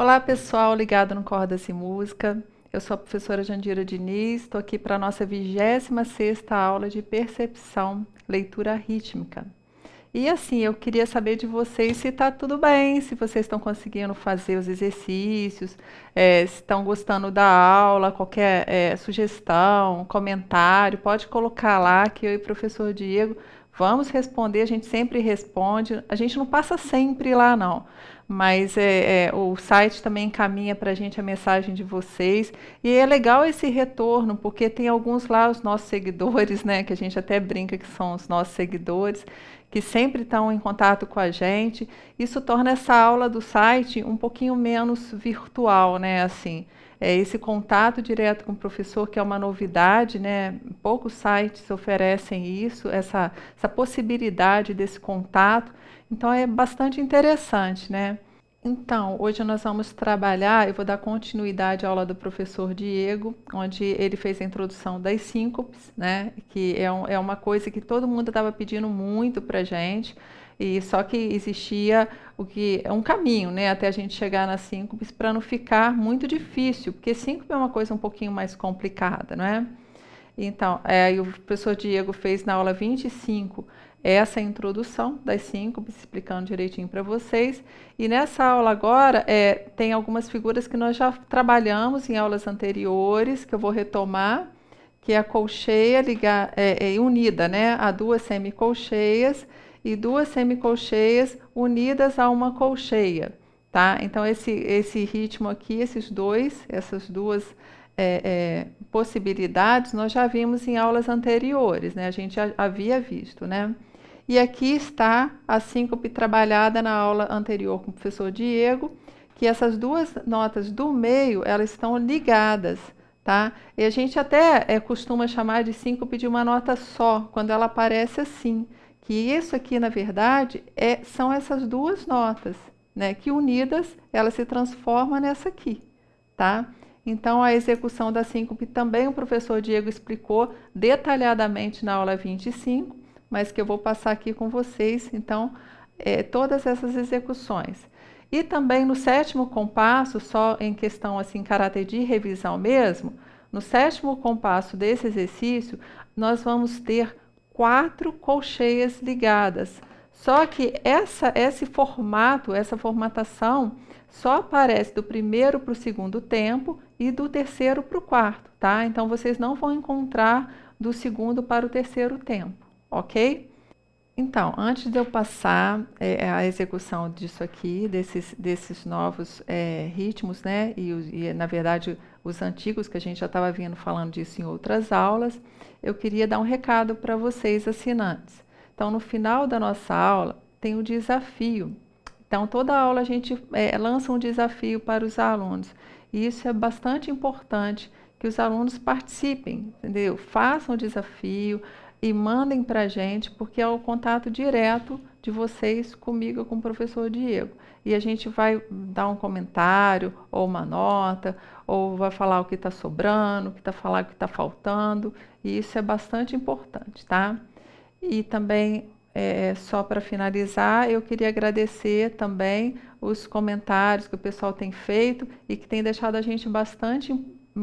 Olá, pessoal ligado no Cordas e Música. Eu sou a professora Jandira Diniz, estou aqui para a nossa 26 aula de percepção, leitura rítmica. E assim, eu queria saber de vocês se está tudo bem, se vocês estão conseguindo fazer os exercícios, é, se estão gostando da aula, qualquer é, sugestão, comentário, pode colocar lá que eu e o professor Diego vamos responder, a gente sempre responde, a gente não passa sempre lá não, mas é, é, o site também encaminha para a gente a mensagem de vocês. E é legal esse retorno, porque tem alguns lá, os nossos seguidores, né, que a gente até brinca que são os nossos seguidores, que sempre estão em contato com a gente. Isso torna essa aula do site um pouquinho menos virtual, né, assim é, esse contato direto com o professor, que é uma novidade, né? poucos sites oferecem isso, essa, essa possibilidade desse contato, então é bastante interessante. Né? Então, hoje nós vamos trabalhar, eu vou dar continuidade à aula do professor Diego, onde ele fez a introdução das síncopes, né? que é, um, é uma coisa que todo mundo estava pedindo muito para gente, gente, e só que existia o que é um caminho, né, até a gente chegar nas síncope para não ficar muito difícil, porque síncope é uma coisa um pouquinho mais complicada, não é? Então, é, o professor Diego fez na aula 25 essa introdução das síncopes, explicando direitinho para vocês. E nessa aula agora, é, tem algumas figuras que nós já trabalhamos em aulas anteriores, que eu vou retomar, que é a colcheia ligar, é, é, unida né, a duas semicolcheias, e duas semicolcheias unidas a uma colcheia, tá? Então, esse, esse ritmo aqui, esses dois, essas duas é, é, possibilidades, nós já vimos em aulas anteriores, né? A gente já havia visto, né? E aqui está a síncope trabalhada na aula anterior com o professor Diego, que essas duas notas do meio, elas estão ligadas, tá? E a gente até é, costuma chamar de síncope de uma nota só, quando ela aparece assim. Que isso aqui, na verdade, é, são essas duas notas, né? Que unidas, ela se transforma nessa aqui, tá? Então, a execução da síncope também o professor Diego explicou detalhadamente na aula 25, mas que eu vou passar aqui com vocês, então, é, todas essas execuções. E também no sétimo compasso, só em questão assim, caráter de revisão mesmo, no sétimo compasso desse exercício, nós vamos ter quatro colcheias ligadas. Só que essa, esse formato, essa formatação, só aparece do primeiro para o segundo tempo e do terceiro para o quarto, tá? Então vocês não vão encontrar do segundo para o terceiro tempo, ok? Então, antes de eu passar é, é, a execução disso aqui, desses, desses novos é, ritmos, né? E, e, na verdade, os antigos, que a gente já estava vindo falando disso em outras aulas, eu queria dar um recado para vocês, assinantes. Então, no final da nossa aula, tem o um desafio. Então, toda aula a gente é, lança um desafio para os alunos. E isso é bastante importante que os alunos participem, entendeu? Façam o desafio e mandem para a gente, porque é o contato direto de vocês comigo, com o professor Diego. E a gente vai dar um comentário, ou uma nota, ou vai falar o que está sobrando, o que está falar o que está faltando, e isso é bastante importante, tá? E também, é, só para finalizar, eu queria agradecer também os comentários que o pessoal tem feito e que tem deixado a gente bastante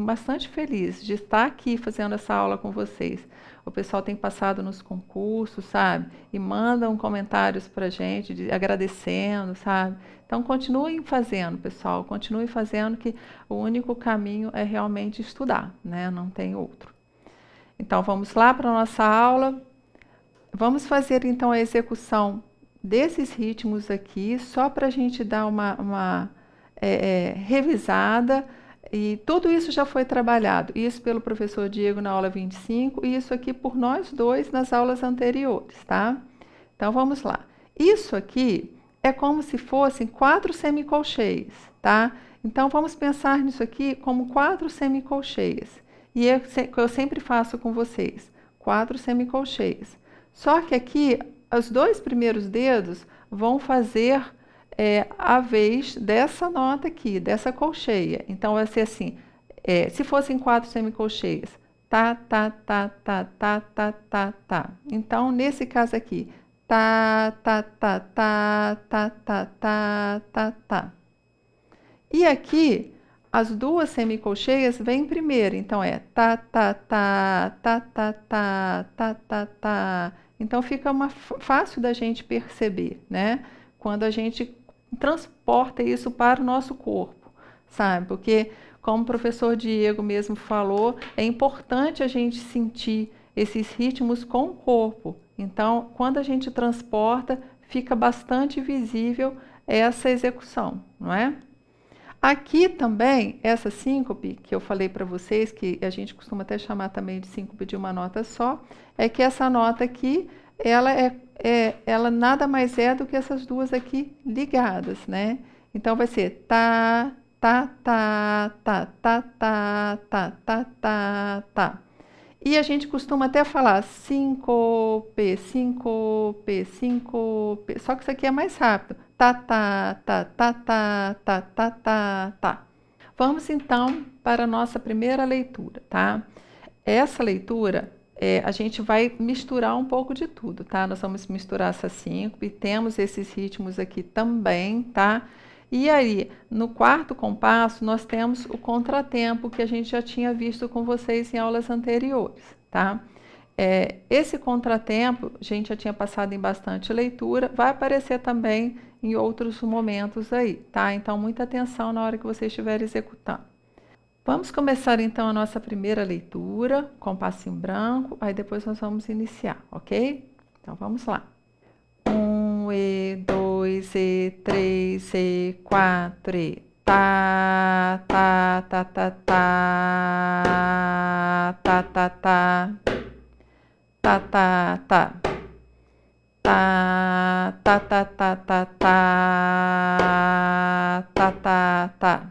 bastante feliz de estar aqui fazendo essa aula com vocês. O pessoal tem passado nos concursos, sabe? E mandam comentários para gente de, agradecendo, sabe? Então continuem fazendo, pessoal. Continuem fazendo que o único caminho é realmente estudar, né? Não tem outro. Então vamos lá para nossa aula. Vamos fazer então a execução desses ritmos aqui, só para a gente dar uma, uma é, é, revisada e tudo isso já foi trabalhado, isso pelo professor Diego na aula 25 e isso aqui por nós dois nas aulas anteriores, tá? Então vamos lá. Isso aqui é como se fossem quatro semicolcheias, tá? Então vamos pensar nisso aqui como quatro semicolcheias. E eu, eu sempre faço com vocês, quatro semicolcheias. Só que aqui os dois primeiros dedos vão fazer é, a vez dessa nota aqui, dessa colcheia. Então, vai ser assim, é, se fossem quatro semicolcheias, tá, tá, tá, tá, tá, tá, tá, tá. Então, nesse caso aqui, tá, tá, tá, tá, tá, tá, tá, tá, tá. E aqui, as duas semicolcheias vêm primeiro, então é tá, tá, tá, tá, tá, tá, tá, tá, tá. Então fica uma fácil da gente perceber, né? Quando a gente transporta isso para o nosso corpo, sabe? Porque, como o professor Diego mesmo falou, é importante a gente sentir esses ritmos com o corpo. Então, quando a gente transporta, fica bastante visível essa execução, não é? Aqui também, essa síncope que eu falei para vocês, que a gente costuma até chamar também de síncope de uma nota só, é que essa nota aqui, ela é é, ela nada mais é do que essas duas aqui ligadas, né? Então vai ser tá, tá, tá, tá, tá, tá, tá, tá, tá, tá. E a gente costuma até falar p p síncope, p só que isso aqui é mais rápido. Tá, tá, tá, tá, tá, tá, tá, tá, tá. Vamos então para a nossa primeira leitura, tá? Essa leitura é, a gente vai misturar um pouco de tudo, tá? Nós vamos misturar essa síncope, temos esses ritmos aqui também, tá? E aí, no quarto compasso, nós temos o contratempo que a gente já tinha visto com vocês em aulas anteriores, tá? É, esse contratempo, a gente já tinha passado em bastante leitura, vai aparecer também em outros momentos aí, tá? Então, muita atenção na hora que você estiver executando. Vamos começar então a nossa primeira leitura com passinho branco, aí depois nós vamos iniciar, ok? Então vamos lá. Um, e dois, e três, e quatro, e tá, tá, tá, tá, tá, tá, tá, tá, tá, tá, tá. Tá, tá, tá, tá, tá, tá, tá, tá, tá.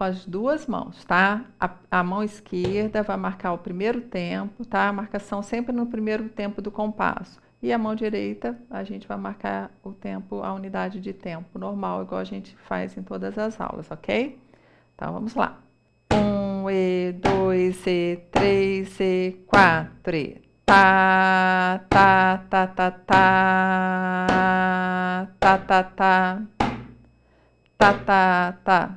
com as duas mãos, tá? A, a, mão esquerda vai marcar o primeiro tempo, tá? A marcação sempre no primeiro tempo do compasso. E a mão direita, a gente vai marcar o tempo, a unidade de tempo normal, igual a gente faz em todas as aulas, ok? Então, vamos lá. Um, e, dois, e, três, e, quatro, e. Tá, tá, tá, tá, tá, tá, tá, tá, tá, tá, tá.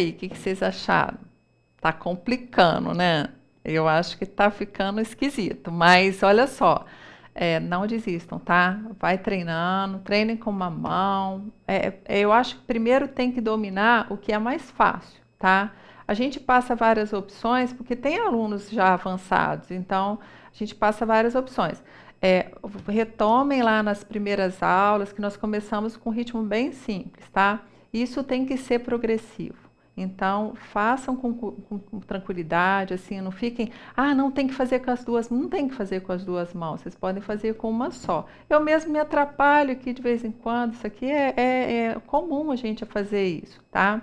aí, o que, que vocês acharam? Tá complicando, né? Eu acho que tá ficando esquisito, mas olha só, é, não desistam, tá? Vai treinando, treinem com uma mão. É, é, eu acho que primeiro tem que dominar o que é mais fácil, tá? A gente passa várias opções, porque tem alunos já avançados, então a gente passa várias opções. É, retomem lá nas primeiras aulas, que nós começamos com um ritmo bem simples, tá? Isso tem que ser progressivo. Então, façam com, com, com, tranquilidade, assim, não fiquem, ah, não tem que fazer com as duas, não tem que fazer com as duas mãos, vocês podem fazer com uma só. Eu mesmo me atrapalho aqui de vez em quando, isso aqui é, é, é comum a gente fazer isso, tá?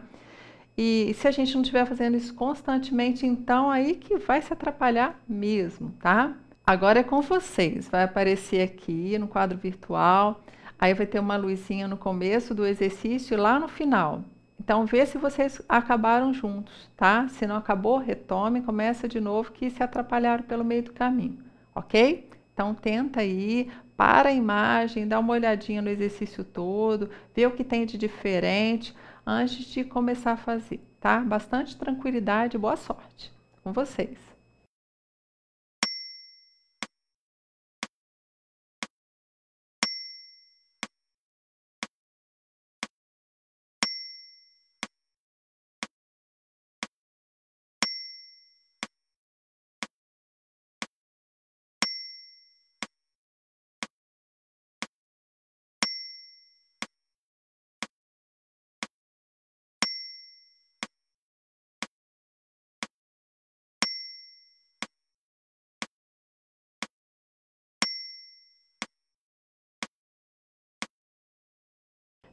E se a gente não estiver fazendo isso constantemente, então aí que vai se atrapalhar mesmo, tá? Agora é com vocês, vai aparecer aqui no quadro virtual, aí vai ter uma luzinha no começo do exercício e lá no final. Então vê se vocês acabaram juntos, tá? Se não acabou, retome, começa de novo que se atrapalharam pelo meio do caminho, ok? Então tenta aí, para a imagem, dá uma olhadinha no exercício todo, vê o que tem de diferente antes de começar a fazer, tá? Bastante tranquilidade, boa sorte com vocês.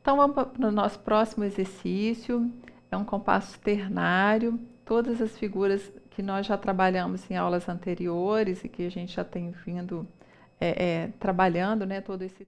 Então vamos para o nosso próximo exercício, é um compasso ternário, todas as figuras que nós já trabalhamos em aulas anteriores e que a gente já tem vindo é, é, trabalhando, né, todo esse...